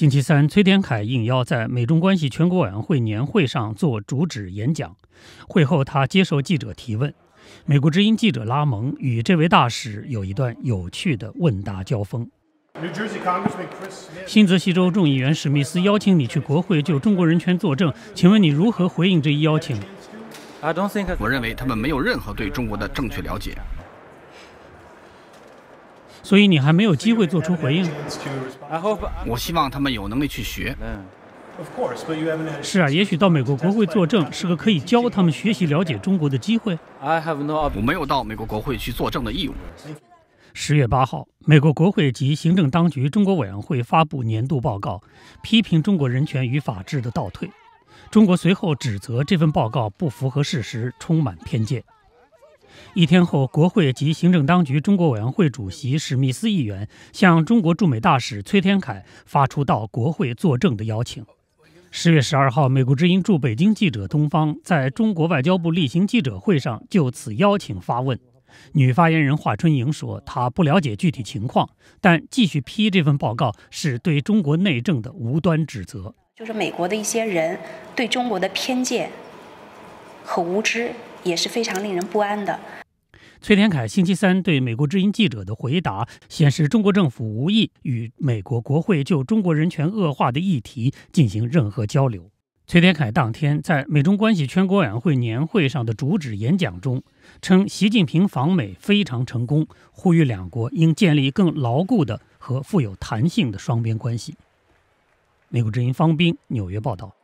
星期三，崔天凯应邀在美中关系全国委员会年会上做主旨演讲。会后，他接受记者提问。美国之音记者拉蒙与这位大使有一段有趣的问答交锋。新泽西州众议员史密斯邀请你去国会就中国人权作证，请问你如何回应这一邀请？我认为他们没有任何对中国的正确了解。所以你还没有机会做出回应。我希望他们有能力去学。嗯，是啊，也许到美国国会作证是个可以教他们学习了解中国的机会。我没有到美国国会去作证的义务。十月八号，美国国会及行政当局中国委员会发布年度报告，批评中国人权与法治的倒退。中国随后指责这份报告不符合事实，充满偏见。一天后，国会及行政当局中国委员会主席史密斯议员向中国驻美大使崔天凯发出到国会作证的邀请。十月十二号，美国之音驻北京记者东方在中国外交部例行记者会上就此邀请发问，女发言人华春莹说：“她不了解具体情况，但继续批这份报告是对中国内政的无端指责，就是美国的一些人对中国的偏见。”和无知也是非常令人不安的。崔天凯星期三对美国之音记者的回答显示，中国政府无意与美国国会就中国人权恶化的议题进行任何交流。崔天凯当天在美中关系全国委员会年会上的主旨演讲中称，习近平访美非常成功，呼吁两国应建立更牢固的和富有弹性的双边关系。美国之音方兵，纽约报道。